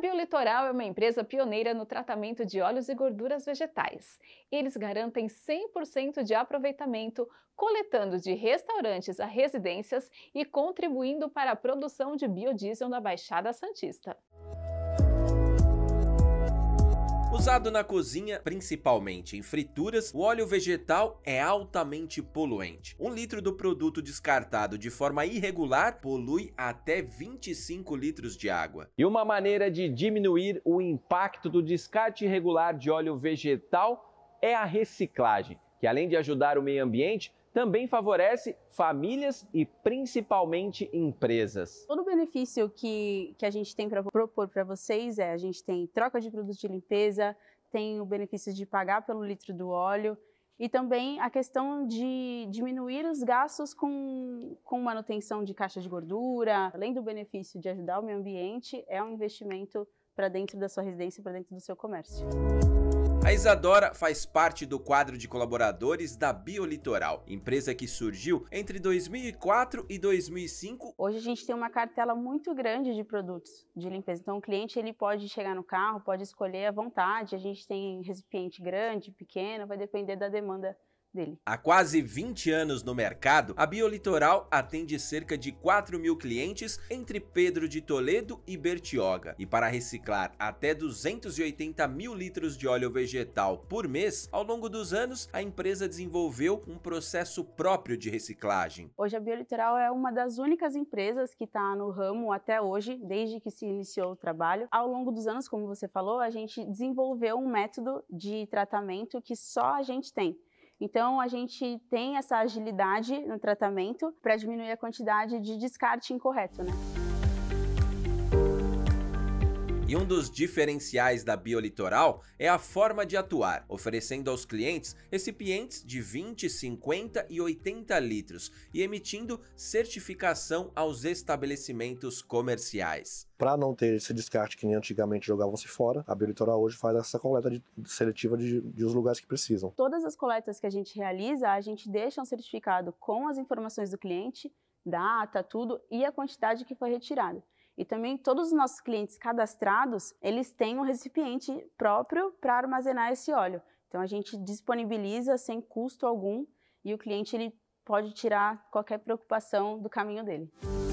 Biolitoral é uma empresa pioneira no tratamento de óleos e gorduras vegetais. Eles garantem 100% de aproveitamento, coletando de restaurantes a residências e contribuindo para a produção de biodiesel na Baixada Santista. Usado na cozinha, principalmente em frituras, o óleo vegetal é altamente poluente. Um litro do produto descartado de forma irregular polui até 25 litros de água. E uma maneira de diminuir o impacto do descarte irregular de óleo vegetal é a reciclagem, que além de ajudar o meio ambiente, também favorece famílias e principalmente empresas. Todo o benefício que, que a gente tem para propor para vocês é: a gente tem troca de produtos de limpeza, tem o benefício de pagar pelo litro do óleo e também a questão de diminuir os gastos com, com manutenção de caixa de gordura. Além do benefício de ajudar o meio ambiente, é um investimento para dentro da sua residência, para dentro do seu comércio. A Isadora faz parte do quadro de colaboradores da Biolitoral, empresa que surgiu entre 2004 e 2005. Hoje a gente tem uma cartela muito grande de produtos de limpeza. Então o cliente ele pode chegar no carro, pode escolher à vontade. A gente tem recipiente grande, pequeno, vai depender da demanda dele. Há quase 20 anos no mercado, a Biolitoral atende cerca de 4 mil clientes entre Pedro de Toledo e Bertioga. E para reciclar até 280 mil litros de óleo vegetal por mês, ao longo dos anos, a empresa desenvolveu um processo próprio de reciclagem. Hoje a Biolitoral é uma das únicas empresas que está no ramo até hoje, desde que se iniciou o trabalho. Ao longo dos anos, como você falou, a gente desenvolveu um método de tratamento que só a gente tem. Então, a gente tem essa agilidade no tratamento para diminuir a quantidade de descarte incorreto, né? E um dos diferenciais da Biolitoral é a forma de atuar, oferecendo aos clientes recipientes de 20, 50 e 80 litros e emitindo certificação aos estabelecimentos comerciais. Para não ter esse descarte que nem antigamente jogavam-se fora, a Biolitoral hoje faz essa coleta de, seletiva de, de os lugares que precisam. Todas as coletas que a gente realiza, a gente deixa um certificado com as informações do cliente, data, tudo e a quantidade que foi retirada. E também todos os nossos clientes cadastrados, eles têm um recipiente próprio para armazenar esse óleo. Então a gente disponibiliza sem custo algum e o cliente ele pode tirar qualquer preocupação do caminho dele.